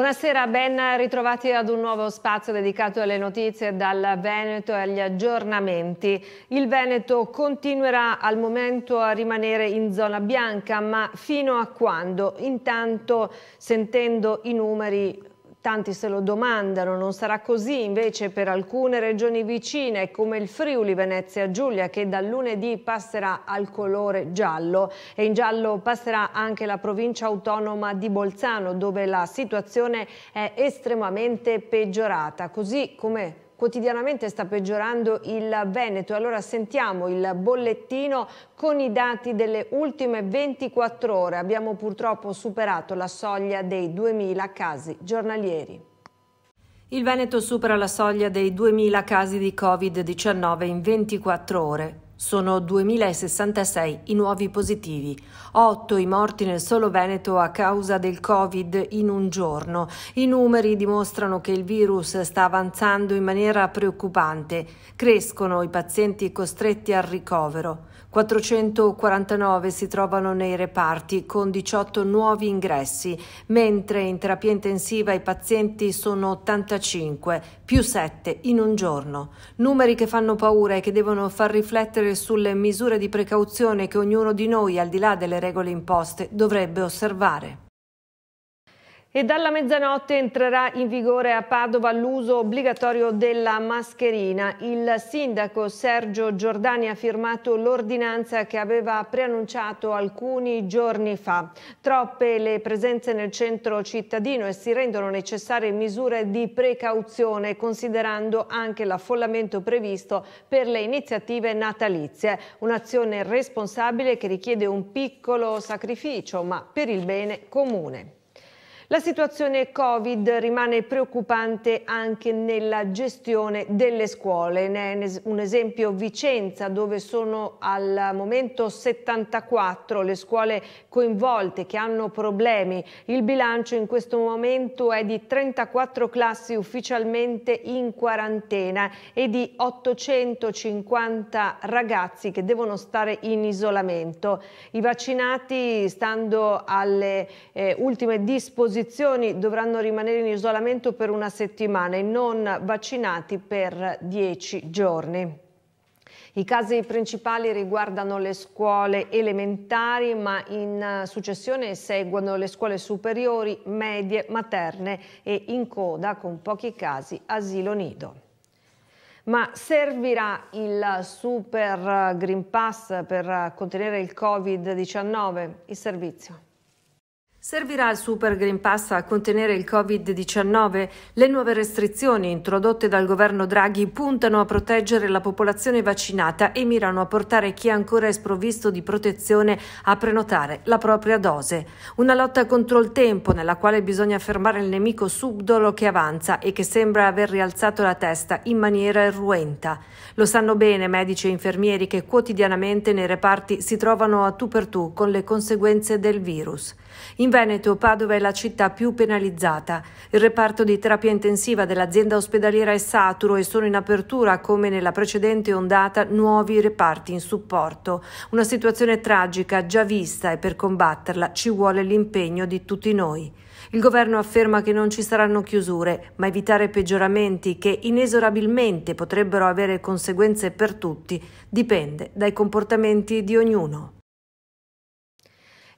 Buonasera, ben ritrovati ad un nuovo spazio dedicato alle notizie dal Veneto e agli aggiornamenti. Il Veneto continuerà al momento a rimanere in zona bianca, ma fino a quando? Intanto, sentendo i numeri, Tanti se lo domandano, non sarà così invece per alcune regioni vicine come il Friuli Venezia Giulia che dal lunedì passerà al colore giallo e in giallo passerà anche la provincia autonoma di Bolzano dove la situazione è estremamente peggiorata, così come quotidianamente sta peggiorando il Veneto. Allora sentiamo il bollettino con i dati delle ultime 24 ore. Abbiamo purtroppo superato la soglia dei 2.000 casi giornalieri. Il Veneto supera la soglia dei 2.000 casi di Covid-19 in 24 ore. Sono 2066 i nuovi positivi, 8 i morti nel solo Veneto a causa del Covid in un giorno. I numeri dimostrano che il virus sta avanzando in maniera preoccupante. Crescono i pazienti costretti al ricovero. 449 si trovano nei reparti con 18 nuovi ingressi, mentre in terapia intensiva i pazienti sono 85, più 7 in un giorno. Numeri che fanno paura e che devono far riflettere sulle misure di precauzione che ognuno di noi, al di là delle regole imposte, dovrebbe osservare. E dalla mezzanotte entrerà in vigore a Padova l'uso obbligatorio della mascherina. Il sindaco Sergio Giordani ha firmato l'ordinanza che aveva preannunciato alcuni giorni fa. Troppe le presenze nel centro cittadino e si rendono necessarie misure di precauzione considerando anche l'affollamento previsto per le iniziative natalizie. Un'azione responsabile che richiede un piccolo sacrificio ma per il bene comune. La situazione Covid rimane preoccupante anche nella gestione delle scuole. Ne è un esempio Vicenza dove sono al momento 74 le scuole coinvolte che hanno problemi. Il bilancio in questo momento è di 34 classi ufficialmente in quarantena e di 850 ragazzi che devono stare in isolamento. I vaccinati, stando alle eh, ultime disposizioni, posizioni dovranno rimanere in isolamento per una settimana e non vaccinati per 10 giorni. I casi principali riguardano le scuole elementari, ma in successione seguono le scuole superiori, medie, materne e in coda, con pochi casi, asilo nido. Ma servirà il Super Green Pass per contenere il Covid-19? Il servizio. Servirà il Super Green Pass a contenere il Covid-19? Le nuove restrizioni introdotte dal governo Draghi puntano a proteggere la popolazione vaccinata e mirano a portare chi ancora è sprovvisto di protezione a prenotare la propria dose. Una lotta contro il tempo nella quale bisogna fermare il nemico subdolo che avanza e che sembra aver rialzato la testa in maniera irruenta. Lo sanno bene medici e infermieri che quotidianamente nei reparti si trovano a tu per tu con le conseguenze del virus. In Veneto, Padova è la città più penalizzata. Il reparto di terapia intensiva dell'azienda ospedaliera è saturo e sono in apertura, come nella precedente ondata, nuovi reparti in supporto. Una situazione tragica già vista e per combatterla ci vuole l'impegno di tutti noi. Il governo afferma che non ci saranno chiusure, ma evitare peggioramenti che inesorabilmente potrebbero avere conseguenze per tutti dipende dai comportamenti di ognuno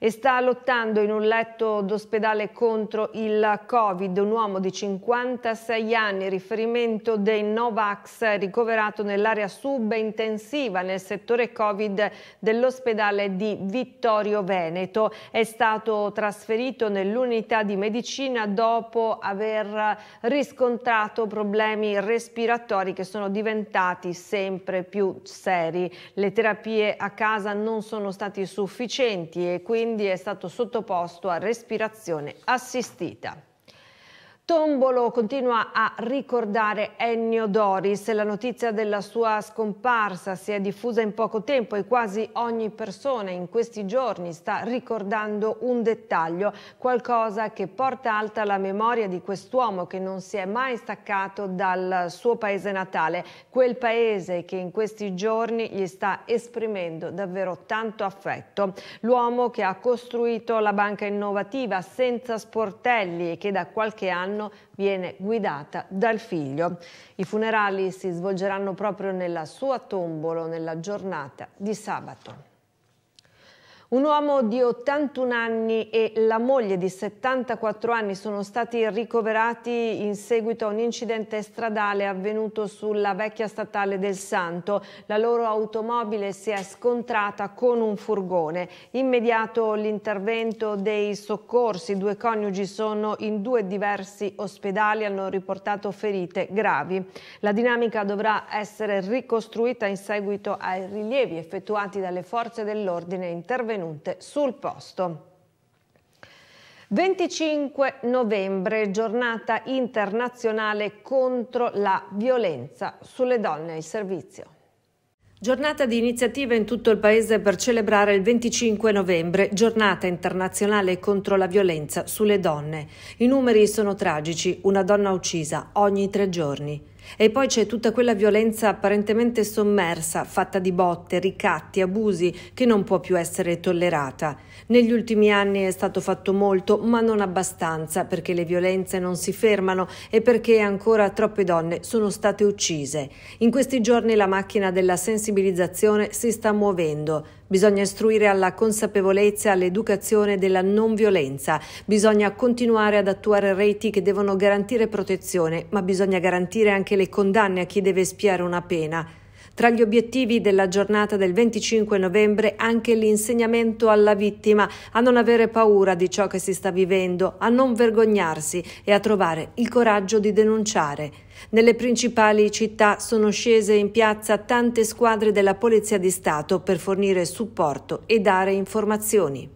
e sta lottando in un letto d'ospedale contro il Covid. Un uomo di 56 anni, riferimento dei Novax, ricoverato nell'area subintensiva nel settore Covid dell'ospedale di Vittorio Veneto. È stato trasferito nell'unità di medicina dopo aver riscontrato problemi respiratori che sono diventati sempre più seri. Le terapie a casa non sono state sufficienti e quindi quindi è stato sottoposto a respirazione assistita. Tombolo continua a ricordare Ennio Doris. La notizia della sua scomparsa si è diffusa in poco tempo e quasi ogni persona in questi giorni sta ricordando un dettaglio, qualcosa che porta alta la memoria di quest'uomo che non si è mai staccato dal suo paese natale, quel paese che in questi giorni gli sta esprimendo davvero tanto affetto. L'uomo che ha costruito la banca innovativa senza sportelli e che da qualche anno Milano viene guidata dal figlio. I funerali si svolgeranno proprio nella sua tombolo nella giornata di sabato. Un uomo di 81 anni e la moglie di 74 anni sono stati ricoverati in seguito a un incidente stradale avvenuto sulla vecchia statale del Santo. La loro automobile si è scontrata con un furgone. Immediato l'intervento dei soccorsi, due coniugi sono in due diversi ospedali, hanno riportato ferite gravi. La dinamica dovrà essere ricostruita in seguito ai rilievi effettuati dalle forze dell'ordine intervenute intervenute sul posto. 25 novembre, giornata internazionale contro la violenza sulle donne. Il servizio. Giornata di iniziativa in tutto il paese per celebrare il 25 novembre, giornata internazionale contro la violenza sulle donne. I numeri sono tragici, una donna uccisa ogni tre giorni. E poi c'è tutta quella violenza apparentemente sommersa, fatta di botte, ricatti, abusi, che non può più essere tollerata. Negli ultimi anni è stato fatto molto, ma non abbastanza, perché le violenze non si fermano e perché ancora troppe donne sono state uccise. In questi giorni la macchina della sensibilizzazione si sta muovendo. Bisogna istruire alla consapevolezza e all'educazione della non violenza. Bisogna continuare ad attuare reti che devono garantire protezione, ma bisogna garantire anche le condanne a chi deve espiare una pena. Tra gli obiettivi della giornata del 25 novembre anche l'insegnamento alla vittima a non avere paura di ciò che si sta vivendo, a non vergognarsi e a trovare il coraggio di denunciare. Nelle principali città sono scese in piazza tante squadre della Polizia di Stato per fornire supporto e dare informazioni.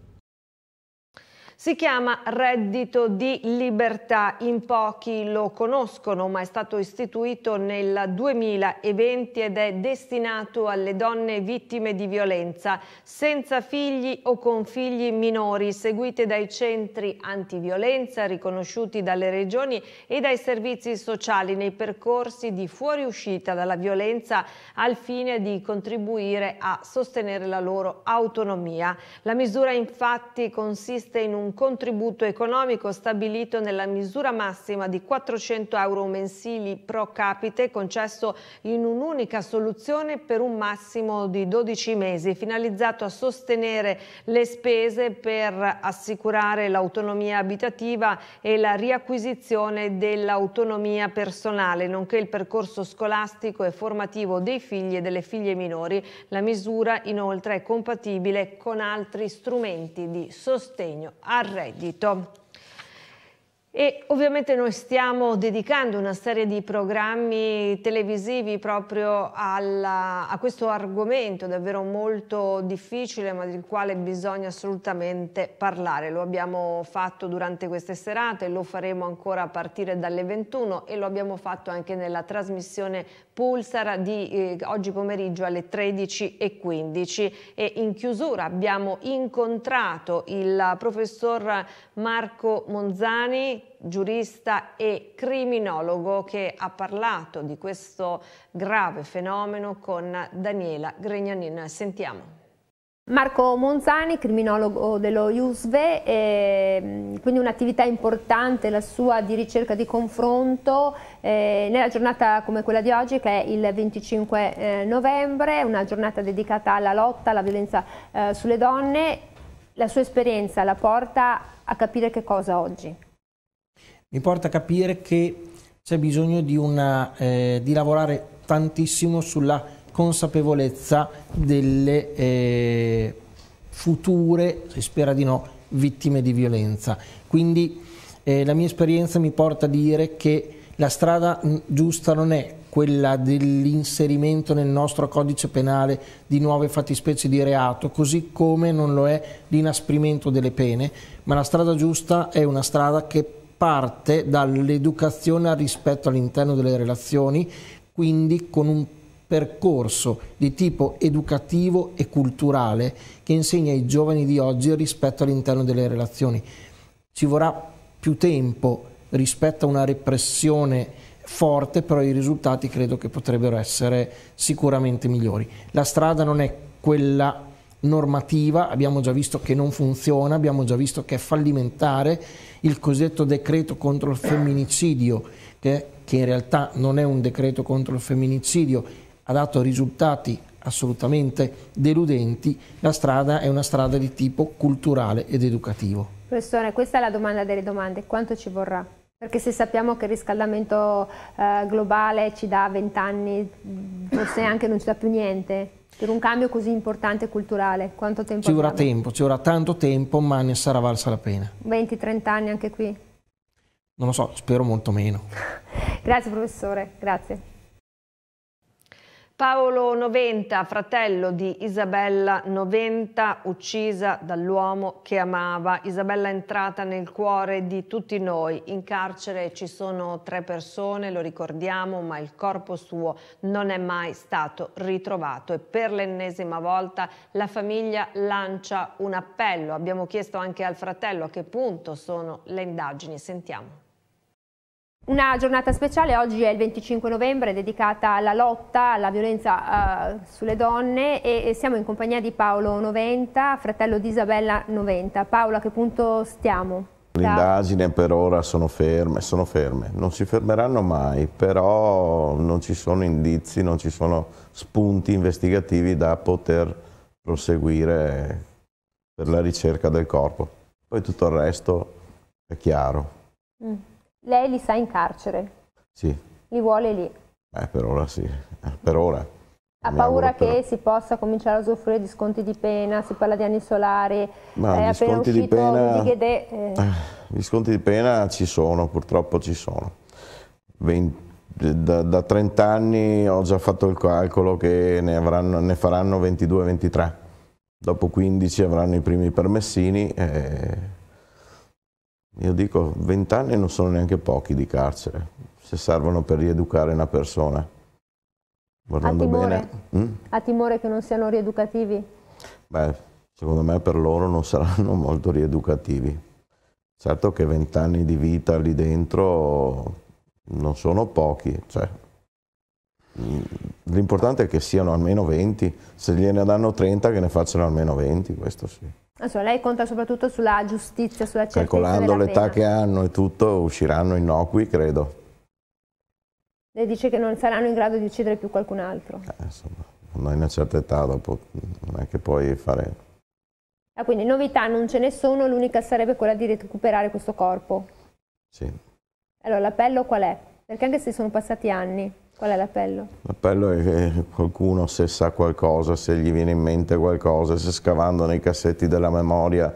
Si chiama reddito di libertà, in pochi lo conoscono ma è stato istituito nel 2020 ed è destinato alle donne vittime di violenza senza figli o con figli minori seguite dai centri antiviolenza riconosciuti dalle regioni e dai servizi sociali nei percorsi di fuoriuscita dalla violenza al fine di contribuire a sostenere la loro autonomia. La misura infatti consiste in un un contributo economico stabilito nella misura massima di 400 euro mensili pro capite concesso in un'unica soluzione per un massimo di 12 mesi, finalizzato a sostenere le spese per assicurare l'autonomia abitativa e la riacquisizione dell'autonomia personale, nonché il percorso scolastico e formativo dei figli e delle figlie minori. La misura inoltre è compatibile con altri strumenti di sostegno al reddito. E ovviamente noi stiamo dedicando una serie di programmi televisivi proprio alla, a questo argomento davvero molto difficile ma del quale bisogna assolutamente parlare. Lo abbiamo fatto durante queste serate, lo faremo ancora a partire dalle 21 e lo abbiamo fatto anche nella trasmissione Pulsar di eh, oggi pomeriggio alle 13.15 e in chiusura abbiamo incontrato il professor Marco Monzani giurista e criminologo che ha parlato di questo grave fenomeno con Daniela Gregnanin. Sentiamo. Marco Monzani, criminologo dello IUSVE, ehm, quindi un'attività importante la sua di ricerca di confronto eh, nella giornata come quella di oggi che è il 25 eh, novembre, una giornata dedicata alla lotta alla violenza eh, sulle donne, la sua esperienza la porta a capire che cosa oggi? mi porta a capire che c'è bisogno di, una, eh, di lavorare tantissimo sulla consapevolezza delle eh, future, si spera di no, vittime di violenza. Quindi eh, la mia esperienza mi porta a dire che la strada mm, giusta non è quella dell'inserimento nel nostro codice penale di nuove fattispecie di reato, così come non lo è l'inasprimento delle pene, ma la strada giusta è una strada che parte dall'educazione al rispetto all'interno delle relazioni, quindi con un percorso di tipo educativo e culturale che insegna ai giovani di oggi il rispetto all'interno delle relazioni. Ci vorrà più tempo rispetto a una repressione forte, però i risultati credo che potrebbero essere sicuramente migliori. La strada non è quella normativa, abbiamo già visto che non funziona, abbiamo già visto che è fallimentare il cosiddetto decreto contro il femminicidio, che, che in realtà non è un decreto contro il femminicidio, ha dato risultati assolutamente deludenti, la strada è una strada di tipo culturale ed educativo. Professore, questa è la domanda delle domande, quanto ci vorrà? Perché se sappiamo che il riscaldamento eh, globale ci dà vent'anni, forse anche non ci dà più niente, per un cambio così importante e culturale, quanto tempo Ci vorrà tempo, ci vorrà tanto tempo, ma ne sarà valsa la pena. 20-30 anni anche qui? Non lo so, spero molto meno. grazie professore, grazie. Paolo Noventa, fratello di Isabella Noventa, uccisa dall'uomo che amava. Isabella è entrata nel cuore di tutti noi. In carcere ci sono tre persone, lo ricordiamo, ma il corpo suo non è mai stato ritrovato e per l'ennesima volta la famiglia lancia un appello. Abbiamo chiesto anche al fratello a che punto sono le indagini. Sentiamo. Una giornata speciale, oggi è il 25 novembre, dedicata alla lotta alla violenza uh, sulle donne e, e, siamo in compagnia di Paolo Noventa, fratello di Isabella Noventa. Paolo, a che punto stiamo? L'indagine per ora sono ferme, sono ferme, non si fermeranno mai, però non ci sono indizi, non ci sono spunti investigativi da poter proseguire per la ricerca del corpo. Poi tutto il resto è chiaro. Mm. Lei li sa in carcere? Sì. Li vuole lì? Beh, per ora sì, eh, per ora. Ha paura che per... si possa cominciare a soffrire di sconti di pena, si parla di anni solari, Ma eh, gli sconti di pena... Ghedè, eh. eh. Gli sconti di pena ci sono, purtroppo ci sono. 20... Da, da, 30 anni ho già fatto il calcolo che ne, avranno, ne faranno 22-23, dopo 15 avranno i primi permessini. E eh, io dico, vent'anni non sono neanche pochi di carcere, se servono per rieducare una persona. Guardando ha timore, bene, ha mm? timore che non siano rieducativi? Beh, secondo me per loro non saranno molto rieducativi. Certo che vent'anni di vita lì dentro non sono pochi, cioè, mm, l'importante è che siano almeno 20, se gliene danno 30 che ne facciano almeno 20, questo sì. Insomma, lei conta soprattutto sulla giustizia, sulla certezza Calcolando l'età che hanno e tutto, usciranno innocui, credo. Lei dice che non saranno in grado di uccidere più qualcun altro. Eh, insomma, hanno una certa età, dopo non è che puoi fare... Ah, quindi novità non ce ne sono, l'unica sarebbe quella di recuperare questo corpo. Sì. Allora, l'appello qual è? Perché anche se sono passati anni, Qual è l'appello? L'appello è che qualcuno se sa qualcosa, se gli viene in mente qualcosa, se scavando nei cassetti della memoria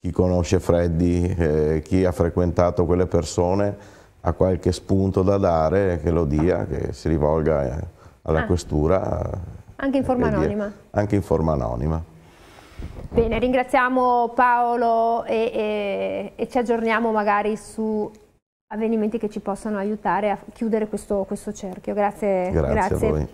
chi conosce Freddy, eh, chi ha frequentato quelle persone, ha qualche spunto da dare, che lo dia, che si rivolga eh, alla ah. questura. Anche in forma anonima? anche in forma anonima. Bene, ringraziamo Paolo e, e, e ci aggiorniamo magari su avvenimenti che ci possano aiutare a chiudere questo, questo cerchio. Grazie, grazie, grazie.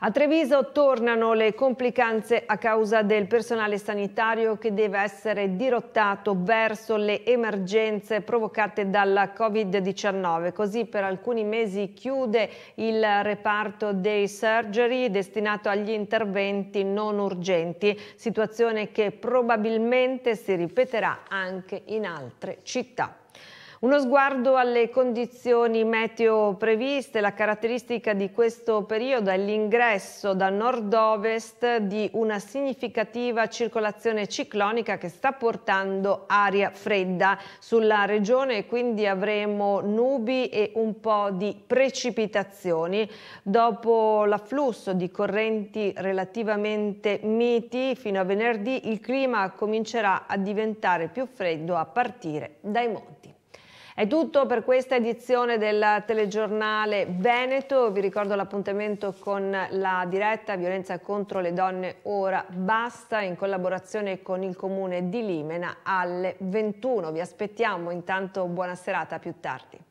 A Treviso tornano le complicanze a causa del personale sanitario che deve essere dirottato verso le emergenze provocate dalla Covid-19. Così per alcuni mesi chiude il reparto dei surgery destinato agli interventi non urgenti, situazione che probabilmente si ripeterà anche in altre città. Uno sguardo alle condizioni meteo previste, la caratteristica di questo periodo è l'ingresso da nord-ovest di una significativa circolazione ciclonica che sta portando aria fredda sulla regione e quindi avremo nubi e un po' di precipitazioni. Dopo l'afflusso di correnti relativamente miti fino a venerdì il clima comincerà a diventare più freddo a partire dai monti. È tutto per questa edizione del telegiornale Veneto. Vi ricordo l'appuntamento con la diretta Violenza contro le donne ora basta in collaborazione con il comune di Limena alle 21. Vi aspettiamo intanto buona serata più tardi.